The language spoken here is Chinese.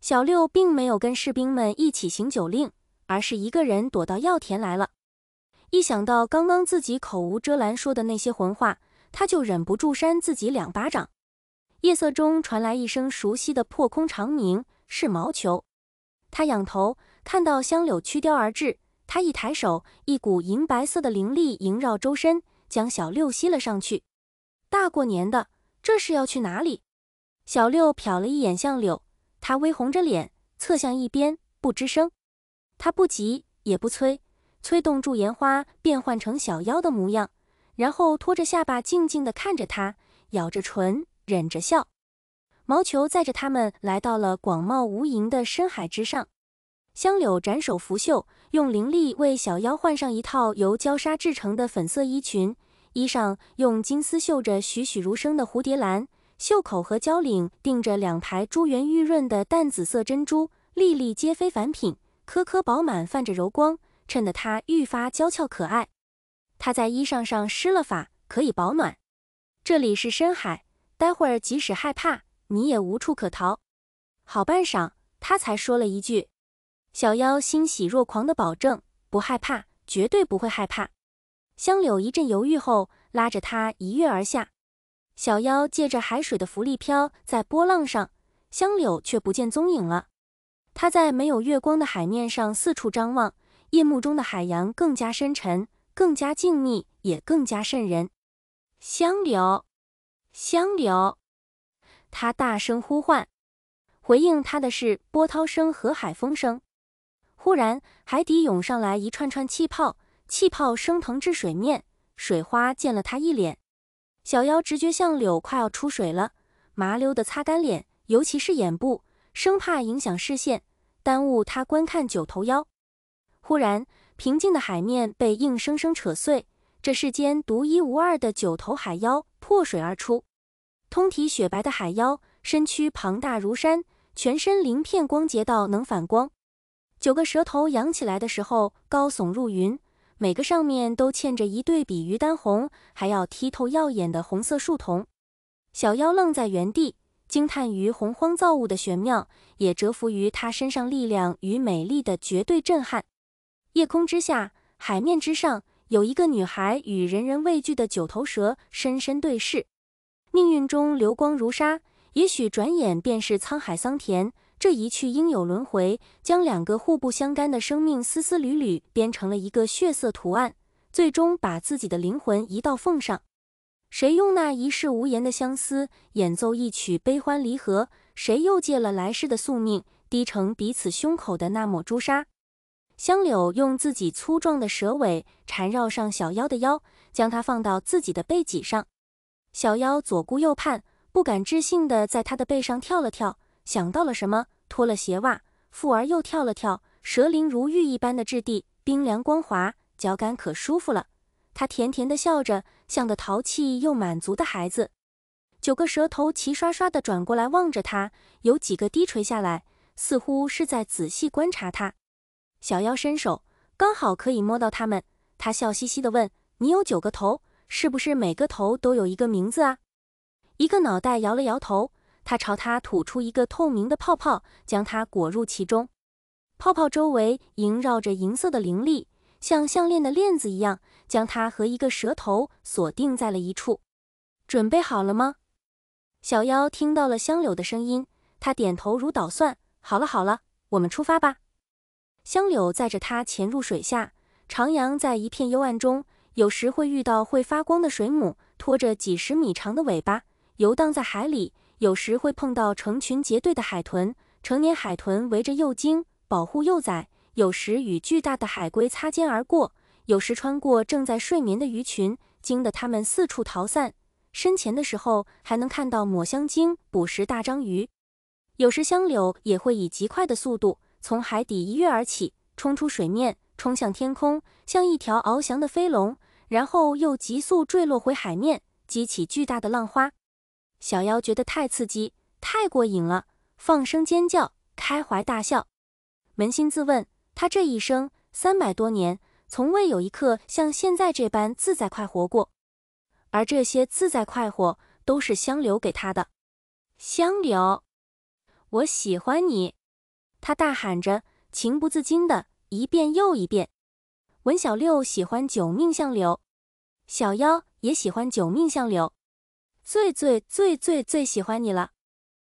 小六并没有跟士兵们一起行酒令，而是一个人躲到药田来了。一想到刚刚自己口无遮拦说的那些浑话，他就忍不住扇自己两巴掌。夜色中传来一声熟悉的破空长鸣，是毛球。他仰头看到香柳曲雕而至，他一抬手，一股银白色的灵力萦绕周身，将小六吸了上去。大过年的，这是要去哪里？小六瞟了一眼向柳。他微红着脸，侧向一边，不吱声。他不急也不催，催动住烟花变换成小妖的模样，然后托着下巴，静静地看着他，咬着唇，忍着笑。毛球载着他们来到了广袤无垠的深海之上。香柳斩首拂袖，用灵力为小妖换上一套由胶纱制成的粉色衣裙，衣上用金丝绣着栩栩如生的蝴蝶兰。袖口和交领钉着两排珠圆玉润的淡紫色珍珠，粒粒皆非凡品，颗颗饱满，泛着柔光，衬得她愈发娇俏可爱。她在衣裳上施了法，可以保暖。这里是深海，待会儿即使害怕，你也无处可逃。好半晌，她才说了一句：“小妖欣喜若狂的保证，不害怕，绝对不会害怕。”香柳一阵犹豫后，拉着他一跃而下。小妖借着海水的浮力飘在波浪上，香柳却不见踪影了。他在没有月光的海面上四处张望，夜幕中的海洋更加深沉，更加静谧，也更加渗人。香柳，香柳，他大声呼唤，回应他的是波涛声和海风声。忽然，海底涌上来一串串气泡，气泡升腾至水面，水花溅了他一脸。小妖直觉像柳快要出水了，麻溜的擦干脸，尤其是眼部，生怕影响视线，耽误他观看九头妖。忽然，平静的海面被硬生生扯碎，这世间独一无二的九头海妖破水而出。通体雪白的海妖，身躯庞大如山，全身鳞片光洁到能反光，九个蛇头扬起来的时候，高耸入云。每个上面都嵌着一对比于丹红还要剔透耀眼的红色树瞳，小妖愣在原地，惊叹于洪荒造物的玄妙，也折服于它身上力量与美丽的绝对震撼。夜空之下，海面之上，有一个女孩与人人畏惧的九头蛇深深对视。命运中流光如沙，也许转眼便是沧海桑田。这一去应有轮回，将两个互不相干的生命丝丝缕缕编成了一个血色图案，最终把自己的灵魂移到缝上。谁用那一世无言的相思演奏一曲悲欢离合？谁又借了来世的宿命滴成彼此胸口的那抹朱砂？香柳用自己粗壮的蛇尾缠绕上小妖的腰，将她放到自己的背脊上。小妖左顾右盼，不敢置信地在他的背上跳了跳。想到了什么？脱了鞋袜，富儿又跳了跳，蛇鳞如玉一般的质地，冰凉光滑，脚感可舒服了。他甜甜的笑着，像个淘气又满足的孩子。九个蛇头齐刷刷的转过来望着他，有几个低垂下来，似乎是在仔细观察他。小妖伸手，刚好可以摸到他们。他笑嘻嘻的问：“你有九个头，是不是每个头都有一个名字啊？”一个脑袋摇了摇头。他朝它吐出一个透明的泡泡，将它裹入其中。泡泡周围萦绕着银色的灵力，像项链的链子一样，将它和一个蛇头锁定在了一处。准备好了吗？小妖听到了香柳的声音，他点头如捣蒜。好了好了，我们出发吧。香柳载着他潜入水下，徜徉在一片幽暗中，有时会遇到会发光的水母，拖着几十米长的尾巴，游荡在海里。有时会碰到成群结队的海豚，成年海豚围着幼鲸保护幼崽；有时与巨大的海龟擦肩而过；有时穿过正在睡眠的鱼群，惊得它们四处逃散。深潜的时候，还能看到抹香鲸捕食大章鱼。有时香柳也会以极快的速度从海底一跃而起，冲出水面，冲向天空，像一条翱翔的飞龙，然后又急速坠落回海面，激起巨大的浪花。小妖觉得太刺激，太过瘾了，放声尖叫，开怀大笑。扪心自问，他这一生三百多年，从未有一刻像现在这般自在快活过。而这些自在快活，都是香柳给他的。香柳，我喜欢你！他大喊着，情不自禁的一遍又一遍。文小六喜欢九命相柳，小妖也喜欢九命相柳。最最最最最喜欢你了。